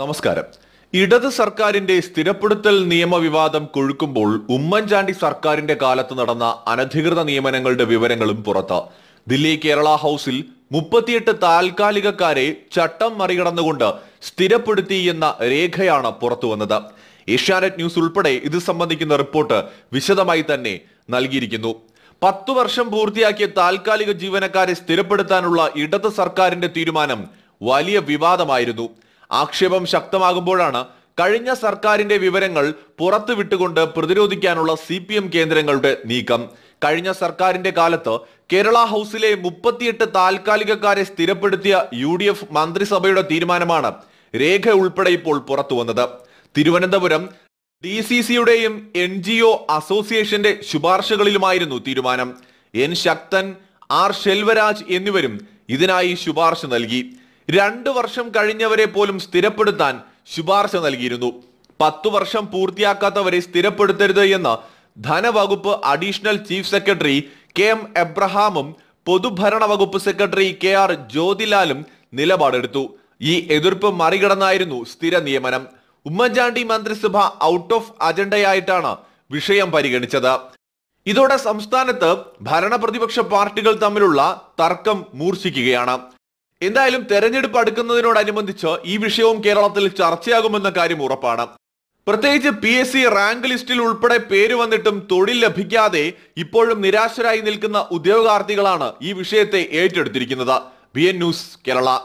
നമസ്കാരം ഇടത് സർക്കാരിന്റെ സ്ഥിരപ്പെടുത്തൽ നിയമവിവാദം കൊഴുക്കുമ്പോൾ ഉമ്മൻചാണ്ടി സർക്കാരിന്റെ കാലത്ത് നടന്ന അനധികൃത നിയമനങ്ങളുടെ വിവരങ്ങളും പുറത്ത് ദില്ലി കേരള ഹൗസിൽ മുപ്പത്തിയെട്ട് താൽക്കാലികക്കാരെ ചട്ടം മറികടന്നുകൊണ്ട് സ്ഥിരപ്പെടുത്തി എന്ന രേഖയാണ് പുറത്തു വന്നത് ഏഷ്യാനെറ്റ് ന്യൂസ് ഉൾപ്പെടെ ഇത് സംബന്ധിക്കുന്ന റിപ്പോർട്ട് വിശദമായി തന്നെ നൽകിയിരിക്കുന്നു പത്തു വർഷം പൂർത്തിയാക്കിയ താൽക്കാലിക ജീവനക്കാരെ സ്ഥിരപ്പെടുത്താനുള്ള ഇടത് സർക്കാരിന്റെ തീരുമാനം വലിയ വിവാദമായിരുന്നു ആക്ഷേപം ശക്തമാകുമ്പോഴാണ് കഴിഞ്ഞ സർക്കാരിന്റെ വിവരങ്ങൾ പുറത്തുവിട്ടുകൊണ്ട് പ്രതിരോധിക്കാനുള്ള സി പി എം കേന്ദ്രങ്ങളുടെ നീക്കം കഴിഞ്ഞ സർക്കാരിന്റെ കാലത്ത് കേരള ഹൗസിലെ മുപ്പത്തിയെട്ട് താൽക്കാലികക്കാരെ സ്ഥിരപ്പെടുത്തിയ യു ഡി എഫ് മന്ത്രിസഭയുടെ തീരുമാനമാണ് രേഖ ഉൾപ്പെടെ ഇപ്പോൾ പുറത്തു വന്നത് തിരുവനന്തപുരം ഡി സി സിയുടെയും എൻ ജി ഒ അസോസിയേഷന്റെ ശുപാർശകളിലുമായിരുന്നു തീരുമാനം എൻ ശക്തൻ ആർ ഷെൽവരാജ് എന്നിവരും ഇതിനായി ശുപാർശ നൽകി രണ്ടു വർഷം കഴിഞ്ഞവരെ പോലും സ്ഥിരപ്പെടുത്താൻ ശുപാർശ നൽകിയിരുന്നു പത്തു വർഷം പൂർത്തിയാക്കാത്തവരെ സ്ഥിരപ്പെടുത്തരുത് എന്ന് ധനവകുപ്പ് additional chief secretary K M എബ്രഹാമും പൊതുഭരണ വകുപ്പ് സെക്രട്ടറി കെ ആർ ജ്യോതിലാലും നിലപാടെടുത്തു ഈ എതിർപ്പ് മറികടന്നായിരുന്നു സ്ഥിര നിയമനം ഉമ്മൻചാണ്ടി മന്ത്രിസഭ ഔട്ട് ഓഫ് അജണ്ടയായിട്ടാണ് വിഷയം പരിഗണിച്ചത് ഇതോടെ സംസ്ഥാനത്ത് ഭരണപ്രതിപക്ഷ പാർട്ടികൾ തമ്മിലുള്ള തർക്കം മൂർച്ഛിക്കുകയാണ് എന്തായാലും തെരഞ്ഞെടുപ്പ് അടുക്കുന്നതിനോടനുബന്ധിച്ച് ഈ വിഷയവും കേരളത്തിൽ ചർച്ചയാകുമെന്ന കാര്യം ഉറപ്പാണ് പ്രത്യേകിച്ച് പി എസ് സി റാങ്ക് ലിസ്റ്റിൽ ഉൾപ്പെടെ പേര് വന്നിട്ടും തൊഴിൽ ലഭിക്കാതെ ഇപ്പോഴും നിരാശരായി നിൽക്കുന്ന ഉദ്യോഗാർത്ഥികളാണ് ഈ വിഷയത്തെ ഏറ്റെടുത്തിരിക്കുന്നത് ബി എൻ ന്യൂസ് കേരള